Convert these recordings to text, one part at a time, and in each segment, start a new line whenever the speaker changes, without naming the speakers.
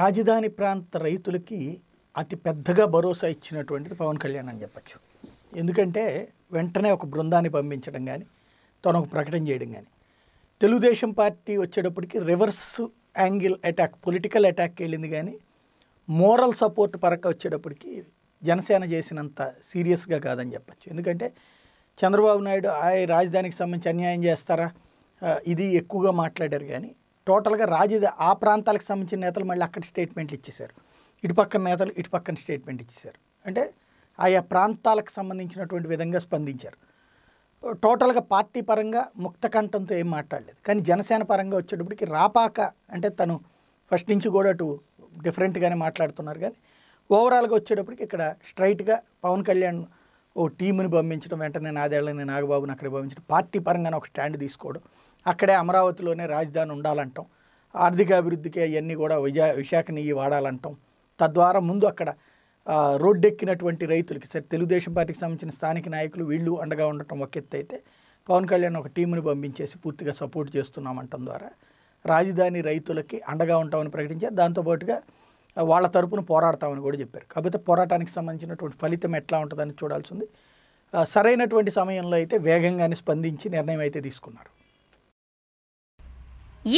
రాజధాని ప్రాంత రైతులకి అతి పెద్దగా భరోసా ఇచ్చినటువంటిది పవన్ కళ్యాణ్ అని చెప్పచ్చు ఎందుకంటే వెంటనే ఒక బృందాన్ని పంపించడం కానీ తను ఒక ప్రకటన చేయడం కానీ తెలుగుదేశం పార్టీ వచ్చేటప్పటికి reverse angle attack political attack వెళ్ళింది కానీ మోరల్ సపోర్ట్ పరంగా వచ్చేటప్పటికి జనసేన చేసినంత సీరియస్గా కాదని చెప్పచ్చు ఎందుకంటే చంద్రబాబు నాయుడు ఆ రాజధానికి సంబంధించి అన్యాయం చేస్తారా ఇది ఎక్కువగా మాట్లాడారు కానీ టోటల్గా రాజీ ఆ ప్రాంతాలకు సంబంధించిన నేతలు మళ్ళీ అక్కడ స్టేట్మెంట్లు ఇచ్చేశారు ఇటుపక్కన నేతలు ఇటుపక్కన స్టేట్మెంట్ ఇచ్చేశారు అంటే ఆయా ప్రాంతాలకు సంబంధించినటువంటి విధంగా స్పందించారు టోటల్గా పార్టీ పరంగా ముక్తకంఠంతో ఏం మాట్లాడలేదు కానీ జనసేన పరంగా వచ్చేటప్పటికి రాపాక అంటే తను ఫస్ట్ నుంచి కూడా అటు డిఫరెంట్గానే మాట్లాడుతున్నారు కానీ ఓవరాల్గా వచ్చేటప్పటికి ఇక్కడ స్ట్రైట్గా పవన్ కళ్యాణ్ ఓ టీముని పంపించడం వెంటనే నాదేళ్ళని నాగబాబుని అక్కడ పంపించడం పార్టీ పరంగానే ఒక స్టాండ్ తీసుకోవడం అక్కడే అమరావతిలోనే రాజధాని ఉండాలంటాం ఆర్థిక అభివృద్ధికి అవన్నీ కూడా విజా విశాఖనియ్యి వాడాలంటాం తద్వారా ముందు అక్కడ రోడ్డెక్కినటువంటి రైతులకి సరే తెలుగుదేశం పార్టీకి సంబంధించిన స్థానిక నాయకులు వీళ్ళు అండగా ఉండటం ఒక ఎత్తు అయితే పవన్ కళ్యాణ్ ఒక టీముని పంపించేసి పూర్తిగా సపోర్ట్ చేస్తున్నామంటం ద్వారా రాజధాని రైతులకి అండగా ఉంటామని ప్రకటించారు దాంతోపాటుగా వాళ్ళ తరపున పోరాడతామని కూడా చెప్పారు కాకపోతే పోరాటానికి సంబంధించినటువంటి ఫలితం ఎట్లా ఉంటుందని చూడాల్సి ఉంది సరైనటువంటి సమయంలో అయితే వేగంగానే స్పందించి నిర్ణయం అయితే తీసుకున్నారు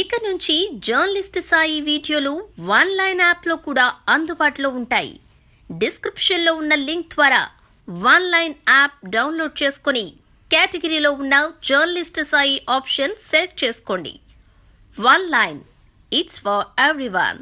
ఇక నుంచి జర్నలిస్ట్ సాయి వీడియోలు వన్ లైన్ యాప్లో కూడా అందుబాటులో ఉంటాయి డిస్క్రిప్షన్లో ఉన్న లింక్ ద్వారా వన్ లైన్ యాప్ డౌన్లోడ్ చేసుకుని కేటగిరీలో ఉన్న జర్నలిస్ట్ సాయి ఆప్షన్ సెలెక్ట్ చేసుకోండి one line it's for everyone